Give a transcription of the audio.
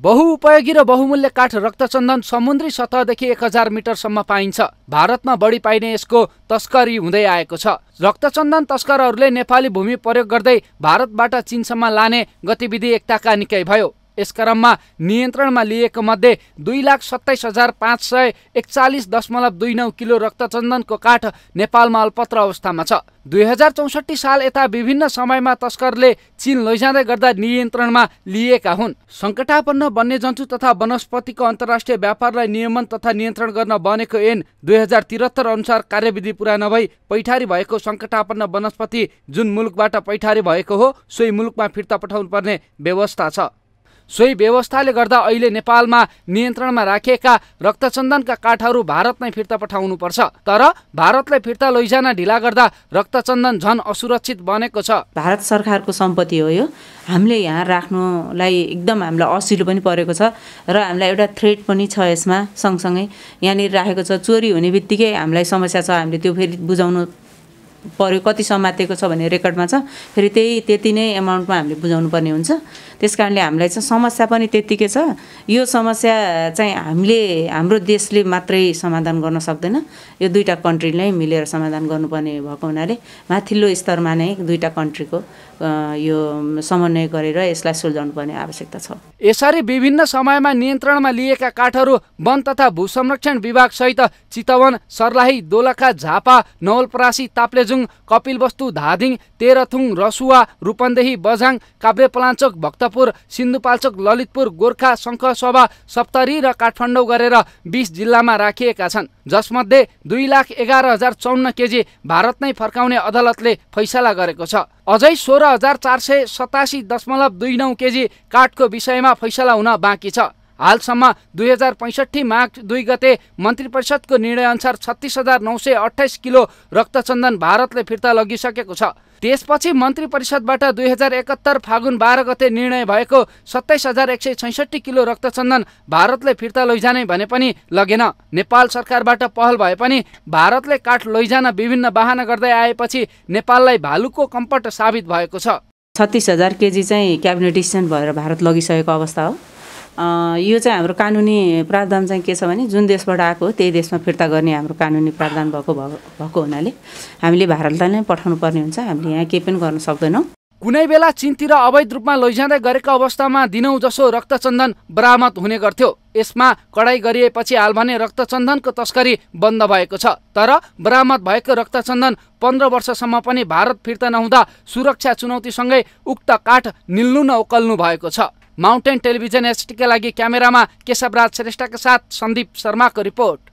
बहुउपयोगी र बहुमूल्य काठ रक्तचन्दन समुद्री सतहदेखि एक हजार मिटरसम्म पाइन्छ भारतमा बढी पाइने यसको तस्करी हुँदै आएको छ रक्तचन्दन तस्करहरूले नेपाली भूमि प्रयोग गर्दै भारतबाट चिनसम्म लाने गतिविधि एकताका निकै भयो यस क्रममा नियन्त्रणमा लिएको मध्ये दुई लाख सत्ताइस हजार पाँच सय एकचालिस दशमलव दुई नौ किलो रक्तचन्दनको काठ नेपालमा अल्पत्र अवस्थामा छ दुई हजार चौसठी साल यता विभिन्न समयमा तस्करले चिन लैजाँदै गर्दा नियन्त्रणमा लिएका हुन् सङ्कटापन्न वन्यजन्तु तथा वनस्पतिको अन्तर्राष्ट्रिय व्यापारलाई नियमन तथा नियन्त्रण गर्न बनेको एन दुई हजार त्रिहत्तर अनुसार कार्यविधि पुरा नभई पैठारी भएको सङ्कटापन्न वनस्पति जुन मुलुकबाट पैठारी भएको हो सोही मुलुकमा फिर्ता पर्ने व्यवस्था छ सोही व्यवस्थाले गर्दा अहिले नेपालमा नियन्त्रणमा राखिएका रक्तचन्दनका काठहरू भारतमै फिर्ता पठाउनुपर्छ तर भारतलाई फिर्ता लैजान ढिला गर्दा रक्तचन्दन झन असुरक्षित बनेको छ भारत सरकारको सम्पत्ति हो यो हामीले यहाँ राख्नुलाई एकदम हामीलाई असिलो पनि परेको छ र हामीलाई एउटा थ्रेट पनि छ यसमा सँगसँगै यहाँनिर राखेको छ चोरी हुने बित्तिकै हामीलाई समस्या छ हामीले त्यो फेरि बुझाउनु पऱ्यो कति समातेको छ भन्ने रेकर्डमा छ फेरि त्यही त्यति नै एमाउन्टमा हामीले बुझाउनु पर्ने हुन्छ त्यस कारणले हामीलाई चाहिँ समस्या पनि त्यत्तिकै छ यो समस्या चाहिँ हामीले हाम्रो देशले मात्रै समाधान गर्न सक्दैन यो दुईवटा कन्ट्री नै मिलेर समाधान गर्नुपर्ने भएको हुनाले माथिल्लो स्तरमा नै दुईवटा कन्ट्रीको यो समन्वय गरेर यसलाई सुल्झाउनु पर्ने आवश्यकता छ यसरी विभिन्न समयमा नियन्त्रणमा लिएका काठहरू वन तथा भू संरक्षण विभागसहित चितवन सर्लाही दोलखा झापा नवलपरासी ताप्लेजु दाजुङ कपिलवस्तु धादिङ तेह्रथुङ रसुवा रूपन्देही बझाङ काभ्रेपलाञ्चोक भक्तपुर सिन्धुपाल्चोक ललितपुर गोर्खा शङ्खसभा सप्तरी र काठमाडौँ गरेर बिस जिल्लामा राखिएका छन् जसमध्ये दुई लाख एघार हजार चौन्न केजी भारत नै फर्काउने अदालतले फैसला गरेको छ अझै सोह्र हजार चार सय सतासी दशमलव दुई नौ केजी काठको विषयमा फैसला हुन बाँकी छ हालसम्म दुई हजार पैँसठी माघ दुई गते मन्त्री परिषदको निर्णयअनुसार छत्तिस हजार नौ सय अठाइस किलो रक्तचन्दन भारतले फिर्ता लगिसकेको छ त्यसपछि मन्त्री परिषदबाट दुई हजार एकात्तर फागुन बाह्र गते निर्णय भएको सत्ताइस हजार एक सय छैसठी किलो रक्तचन्दन भारतले फिर्ता लैजाने भने पनि लगेन नेपाल सरकारबाट पहल भए पनि भारतले काठ लैजान विभिन्न वाहना गर्दै आएपछि नेपाललाई भालुको कम्पट साबित भएको छ छत्तिस हजार केजी चाहिँ क्याबिनेट डिसिसन भएर भारत लगिसकेको अवस्था हो यो चाहिँ हाम्रो कानुनी प्रावधान चाहिँ के छ भने जुन देशबाट आएको हो त्यही देशमा फिर्ता गर्ने हाम्रो कानुनी प्रावधान भएको भएको हुनाले हामीले भारतलाई नै पठाउनु पर्ने हुन्छ हामीले यहाँ केही पनि गर्न सक्दैनौँ कुनै बेला चिनतिर अवैध रूपमा लैजाँदै गरेको अवस्थामा दिनौँ जसो रक्तचन्दन बरामद हुने गर्थ्यो यसमा कडाई गरिएपछि हाल भने रक्तचन्दनको तस्करी बन्द भएको छ तर बरामद भएको रक्तचन्दन पन्ध्र वर्षसम्म पनि भारत फिर्ता नहुँदा सुरक्षा चुनौतीसँगै उक्त काठ निल्नु न उकल्नु भएको छ माउन्टेन टेलिभिजन एसटीका लागि क्यामेरामा केशवराज श्रेष्ठका साथ सन्दीप शर्माको रिपोर्ट